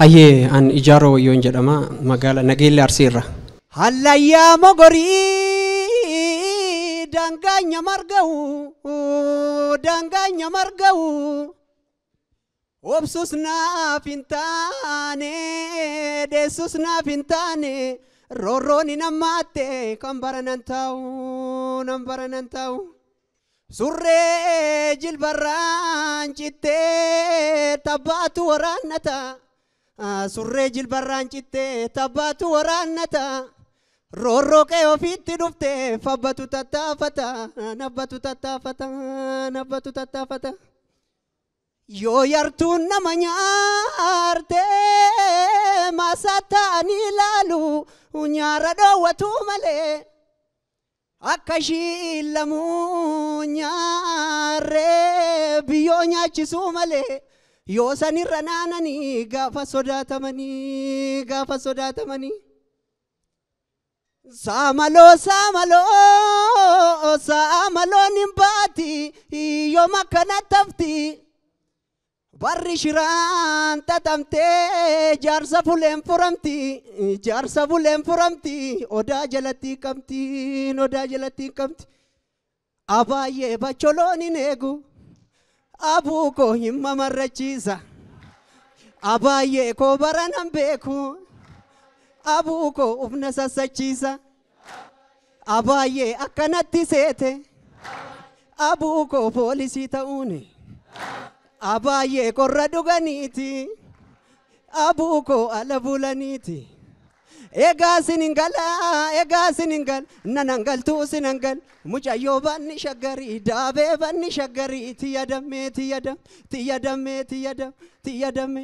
Ayyee an ijaaroo wayyoon jedhama magaalaa Nageellee Arsiirra. Hallayyaa mogorii daangaanya marga'u daangaanya marga'u obsus naaf hin taane deessus naaf hin taane roorroon hin hammaatte kan baranan ta'u nan baranan ta'u. Surree jilbarraan cittee tabbaatu waraannata. surree jilbarraan cittee tabbaatu waraannata. Roorroo qe'ee ofiitti dhuftee na tattaafata, nabbatu tattaafata, nabbatu tattaafata. yo yartuun nama nyaartee maasaa ta'anii ilaalu nyaara dhoowwatu malee. Akka ishii illamuu nyaarree biyyoo chisu male. Yosani san ni naananii mani sodaatamanii gaafa sodaatamanii. samalo samalo saamaloon hin baati yoom akkana tafti barri shiraan xaxamtee jaarsa fuleen furamti jaarsa fuleen furamti Oda Jalati qabti Oda Jalati qabti Abaye bacholoon hin abuu koo hin mamarrachiisa. Abaayyee koo baranan beeku. Abuu koo ufna sassachiisa. abaay'ee akkanatti seete. Abuu koo poolisii ta'uuni. Abaayyee korra ti Abuu koo ala bulaniiti. egaa isinin gala egaa isinin gal nanan galtuu isinan gal mucayyoo banni shaggarii daabee banni shaggarii tiyyadame tiyyadam tiyyadame tiyyadam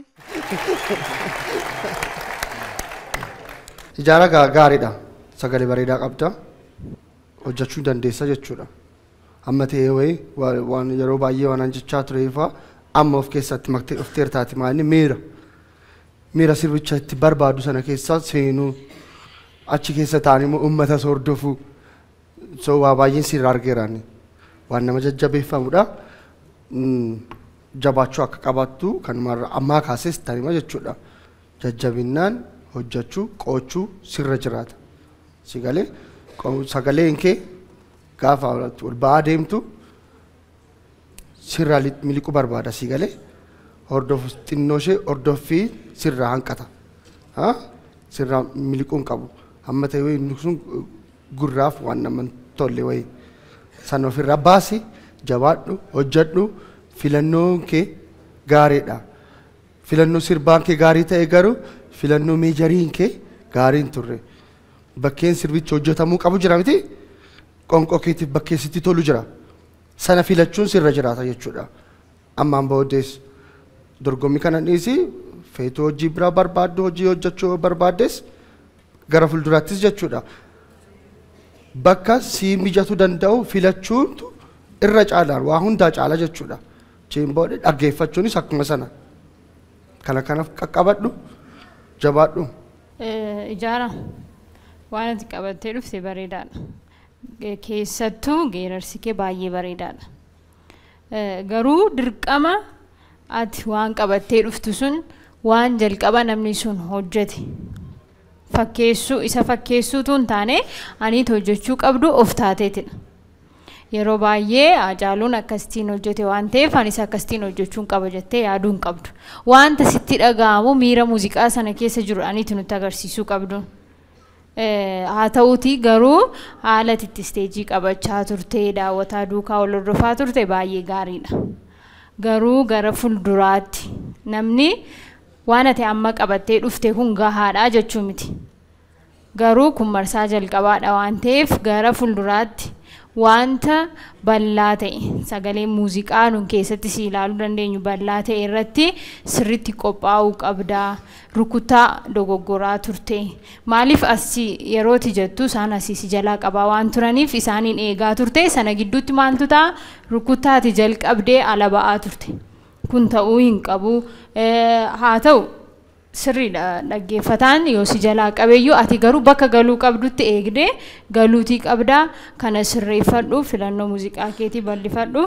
Ijaara gaariidha sagalee bareedaa qabda hojjachuu dandeessa jechuudha. Amma ta'ee wayii waan yeroo baay'ee waan jechaa tureefaa amma of keessatti maktee dhufteertaati maali miira. miira sirricha itti barbaadu sana keessa seenuu achi keessa ta'an immoo uummata sordofu so waa baay'een sirra argeeraan waan nama jajjabeeffamudha. Jabaachuu akka qabaattu kan ammaa kaases tanima jechuudha. Jajjabinnaan hojjechuu qoochuu sirra jiraata. Sigalee sagaleen kee gaafa ol ba'aa deemtu sirraa miliquu barbaada sigalee. hordof xinnooshee ishee hordoffii sirraa hanqata. Sirraa miliquun qabu. Amma ta'e sun gurraaf waan nama tolle wayii. San ofirraa baasi jabaadhu hojjadhu filannoon kee gaariidha. Filannoo sirbaan kee gaarii ta'e garuu filannoo meejariin kee gaarii turre. Bakkeen sirbichi hojjetamuu qabu jira miti qonqoo keetiif bakkeessitti tolu jira. Sana filachuun sirra jiraata jechuudha. Ammaan booddees. dorgommii kana dhiisi feetu hojii biraa barbaaddu hojii hojjechuu barbaaddes gara fuulduraattis jechuudha. Bakka sii mijatu danda'u filachuutu irra caalaan waa hundaa caala jechuudha. Chimboodhi dhaggeeffachuunis akkuma sana. Kana kana qaqqabadhu jabaadhu. Ijaara waan ati qabattee dhufte bareedaadha. Keessattuu geerarsikee baay'ee bareedaadha. Garuu dirqama ati waan qabattee dhuftu sun waan jalqaba namni sun hojjete fakkeessuu isa fakkeessuutuun taane aniit hojjechuu qabdu of taateetidha. Yeroo baay'ee ajaaluun akkasittiin hojjete waan ta'eef anis akkasitiin hojjechuun qaba jettee yaaduu hin qabdu. Waanta sitti dhaga'amu miira muuziqaa sana keessa jiru aniitu nutti agarsiisuu qabdu. haa ta'uuti garuu haala itti isteejii qabachaa turte daawwataa duukaa wal hordofaa turte baay'ee gaariidha. garuu gara fulduraatti namni waan ati amma qabattee dhufte kun gahaadha jechuu miti garuu kun marsaa jalqabaadha waan ta'eef gara fulduraatti wanta bal'aa ta'e sagalee muuziqaa nun keessatti si ilaaluu dandeenyu bal'aa ta'e irratti sirritti qophaa'uu qabdaa rukutaa dogoggoraa turte maaliif as yerooti jettu isaan asii si jalaa qabaa waan turaniif isaaniin eegaa turte sana gidduutti maaltu ta'a rukutaati jalqabdee ala ba'aa turte kun ta'uu hin qabu haa ta'u sirriidha eh, dhaggeeffataan yoosi jalaa qabeeyyuu ati garuu bakka galuu qabdutti eegdee galuutii qabdaa kana sirreeffadhu filannoo muuziqaa keetii bal'ifadhu.